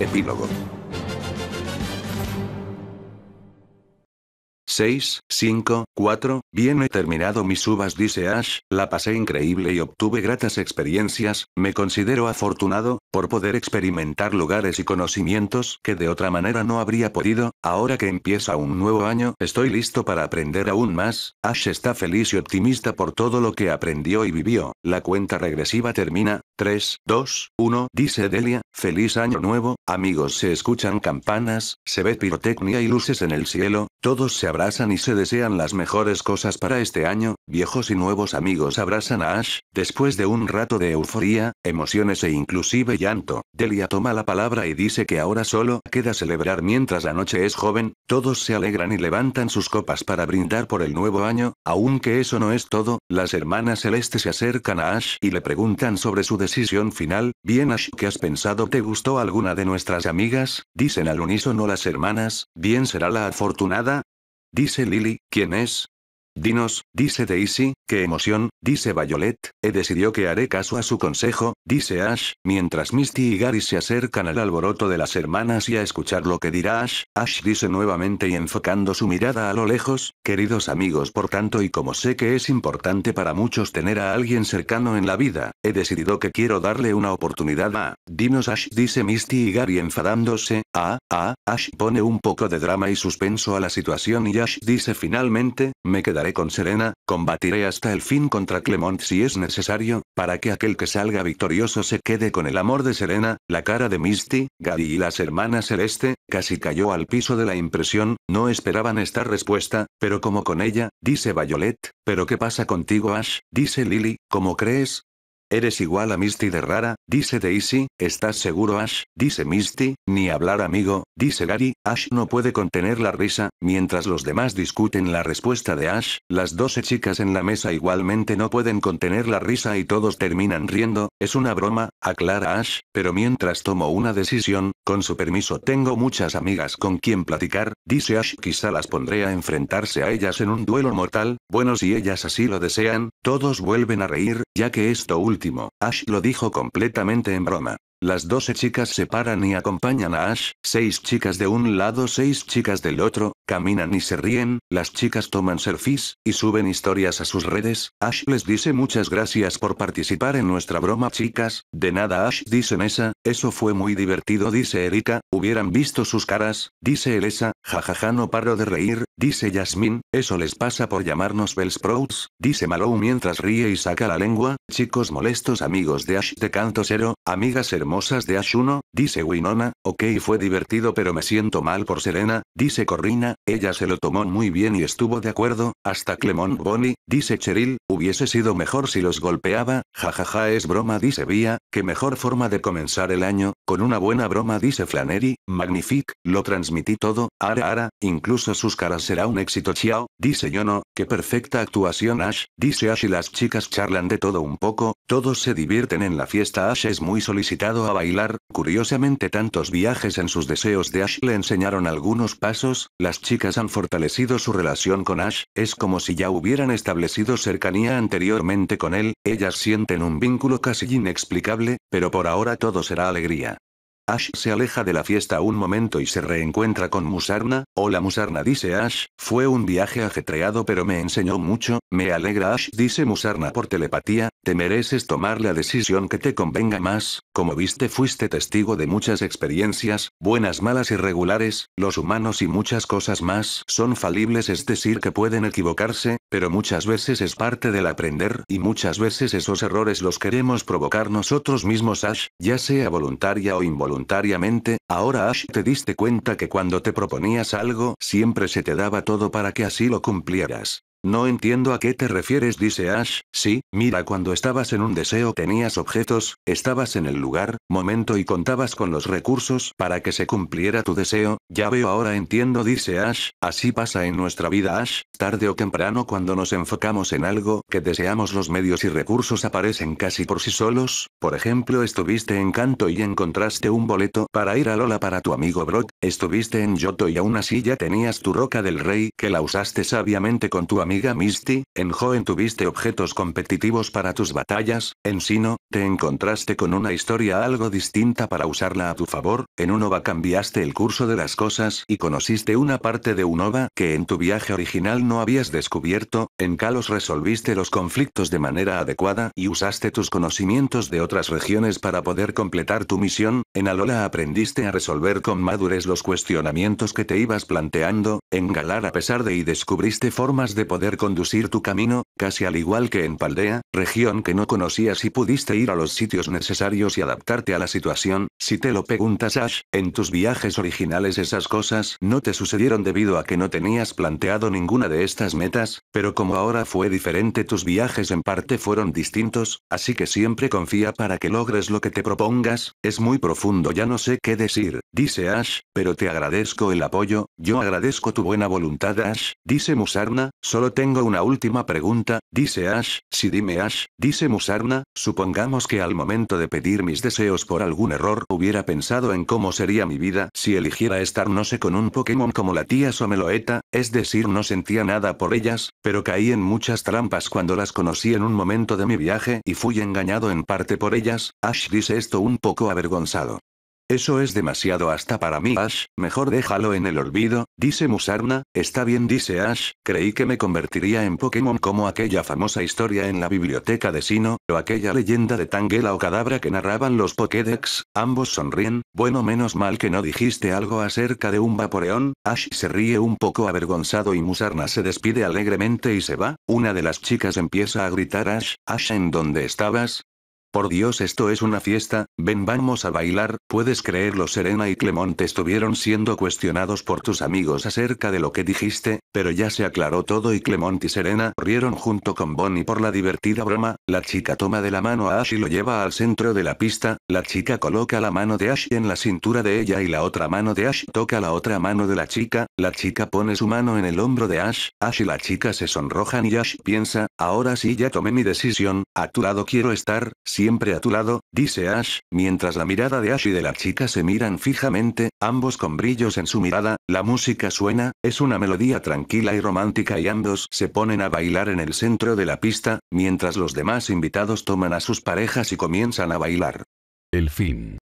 Epílogo. 6, 5, 4, bien he terminado mis uvas dice Ash, la pasé increíble y obtuve gratas experiencias, me considero afortunado, por poder experimentar lugares y conocimientos que de otra manera no habría podido, ahora que empieza un nuevo año estoy listo para aprender aún más, Ash está feliz y optimista por todo lo que aprendió y vivió, la cuenta regresiva termina, 3, 2, 1, dice Delia, feliz año nuevo, amigos se escuchan campanas, se ve pirotecnia y luces en el cielo, todos se abrazan y se desean las mejores cosas para este año, viejos y nuevos amigos abrazan a Ash, después de un rato de euforía, emociones e inclusive llanto, Delia toma la palabra y dice que ahora solo queda celebrar mientras la noche es joven, todos se alegran y levantan sus copas para brindar por el nuevo año, aunque eso no es todo, las hermanas celestes se acercan a Ash y le preguntan sobre su decisión final, bien Ash, ¿qué has pensado? ¿Te gustó alguna de nuestras amigas? Dicen al unísono las hermanas, bien será la afortunada, Dice Lily, ¿quién es? Dinos, dice Daisy, qué emoción, dice Violet, he decidido que haré caso a su consejo, dice Ash, mientras Misty y Gary se acercan al alboroto de las hermanas y a escuchar lo que dirá Ash, Ash dice nuevamente y enfocando su mirada a lo lejos, queridos amigos por tanto y como sé que es importante para muchos tener a alguien cercano en la vida, he decidido que quiero darle una oportunidad a, dinos Ash dice Misty y Gary enfadándose, a, a, Ash pone un poco de drama y suspenso a la situación y Ash dice finalmente, me queda con Serena, combatiré hasta el fin contra Clement si es necesario, para que aquel que salga victorioso se quede con el amor de Serena, la cara de Misty, Gary y las hermanas Celeste, casi cayó al piso de la impresión, no esperaban esta respuesta, pero como con ella, dice Violet, pero ¿qué pasa contigo Ash? dice Lily, ¿cómo crees? Eres igual a Misty de rara, dice Daisy, ¿estás seguro Ash? Dice Misty, ni hablar amigo, dice Gary, Ash no puede contener la risa, mientras los demás discuten la respuesta de Ash, las 12 chicas en la mesa igualmente no pueden contener la risa y todos terminan riendo, es una broma, aclara Ash, pero mientras tomo una decisión, con su permiso tengo muchas amigas con quien platicar, dice Ash quizá las pondré a enfrentarse a ellas en un duelo mortal, bueno si ellas así lo desean, todos vuelven a reír, ya que esto último Ash lo dijo completamente en broma. Las 12 chicas se paran y acompañan a Ash, seis chicas de un lado, seis chicas del otro, caminan y se ríen, las chicas toman selfies, y suben historias a sus redes, Ash les dice muchas gracias por participar en nuestra broma chicas, de nada Ash dice Nessa, eso fue muy divertido dice Erika, hubieran visto sus caras, dice Elesa, jajaja no paro de reír, dice Yasmin, eso les pasa por llamarnos Bellsprouts, dice Malou mientras ríe y saca la lengua, chicos molestos amigos de Ash de canto cero, amigas hermanas hermosas de 1, dice Winona, ok fue divertido pero me siento mal por Serena, dice Corrina, ella se lo tomó muy bien y estuvo de acuerdo, hasta Clemont Bonnie, dice Cheryl, hubiese sido mejor si los golpeaba, jajaja es broma dice Vía, que mejor forma de comenzar el año, con una buena broma dice Flannery, magnifique, lo transmití todo, ara ara, incluso sus caras será un éxito chiao, dice Yono, Qué perfecta actuación Ash, dice Ash y las chicas charlan de todo un poco, todos se divierten en la fiesta. Ash es muy solicitado a bailar, curiosamente tantos viajes en sus deseos de Ash le enseñaron algunos pasos, las chicas han fortalecido su relación con Ash, es como si ya hubieran establecido cercanía anteriormente con él, ellas sienten un vínculo casi inexplicable, pero por ahora todo será alegría. Ash se aleja de la fiesta un momento y se reencuentra con Musarna. Hola Musarna dice Ash, fue un viaje ajetreado pero me enseñó mucho, me alegra Ash dice Musarna por telepatía, te mereces tomar la decisión que te convenga más, como viste fuiste testigo de muchas experiencias, buenas malas y regulares, los humanos y muchas cosas más son falibles es decir que pueden equivocarse, pero muchas veces es parte del aprender, y muchas veces esos errores los queremos provocar nosotros mismos, Ash, ya sea voluntaria o involuntariamente. Ahora, Ash, te diste cuenta que cuando te proponías algo, siempre se te daba todo para que así lo cumplieras. No entiendo a qué te refieres, dice Ash, sí, mira cuando estabas en un deseo tenías objetos, estabas en el lugar, momento y contabas con los recursos para que se cumpliera tu deseo, ya veo ahora entiendo, dice Ash, así pasa en nuestra vida Ash, tarde o temprano cuando nos enfocamos en algo que deseamos los medios y recursos aparecen casi por sí solos, por ejemplo estuviste en Canto y encontraste un boleto para ir a Lola para tu amigo Brock, estuviste en Yoto y aún así ya tenías tu roca del rey que la usaste sabiamente con tu amigo amiga Misty, en Joen tuviste objetos competitivos para tus batallas, en Sino, te encontraste con una historia algo distinta para usarla a tu favor, en Unova cambiaste el curso de las cosas y conociste una parte de Unova que en tu viaje original no habías descubierto, en Kalos resolviste los conflictos de manera adecuada y usaste tus conocimientos de otras regiones para poder completar tu misión, en Alola aprendiste a resolver con madurez los cuestionamientos que te ibas planteando, en Galar a pesar de y descubriste formas de poder conducir tu camino, casi al igual que en Paldea, región que no conocías y pudiste ir a los sitios necesarios y adaptarte a la situación, si te lo preguntas Ash, en tus viajes originales esas cosas no te sucedieron debido a que no tenías planteado ninguna de estas metas, pero como ahora fue diferente tus viajes en parte fueron distintos, así que siempre confía para que logres lo que te propongas, es muy profundo ya no sé qué decir, dice Ash, pero te agradezco el apoyo, yo agradezco tu buena voluntad, Ash, dice Musarna, solo tengo una última pregunta, dice Ash, si dime Ash, dice Musarna, supongamos que al momento de pedir mis deseos por algún error hubiera pensado en cómo sería mi vida si eligiera estar no sé con un Pokémon como la tía Someloeta, es decir no sentía nada por ellas, pero caí en muchas trampas cuando las conocí en un momento de mi viaje y fui engañado en parte por ellas, Ash dice esto un poco avergonzado. Eso es demasiado hasta para mí, Ash, mejor déjalo en el olvido, dice Musarna, está bien dice Ash, creí que me convertiría en Pokémon como aquella famosa historia en la biblioteca de Sino, o aquella leyenda de Tangela o Cadabra que narraban los Pokédex, ambos sonríen, bueno menos mal que no dijiste algo acerca de un vaporeón. Ash se ríe un poco avergonzado y Musarna se despide alegremente y se va, una de las chicas empieza a gritar Ash, Ash en dónde estabas, por Dios, esto es una fiesta, ven vamos a bailar, puedes creerlo Serena y Clemente estuvieron siendo cuestionados por tus amigos acerca de lo que dijiste, pero ya se aclaró todo y Clemente y Serena rieron junto con Bonnie por la divertida broma, la chica toma de la mano a Ash y lo lleva al centro de la pista, la chica coloca la mano de Ash en la cintura de ella y la otra mano de Ash toca la otra mano de la chica, la chica pone su mano en el hombro de Ash, Ash y la chica se sonrojan y Ash piensa, ahora sí ya tomé mi decisión, a tu lado quiero estar, siempre a tu lado, dice Ash, mientras la mirada de Ash y de la chica se miran fijamente, ambos con brillos en su mirada, la música suena, es una melodía tranquila y romántica y ambos se ponen a bailar en el centro de la pista, mientras los demás invitados toman a sus parejas y comienzan a bailar. El fin.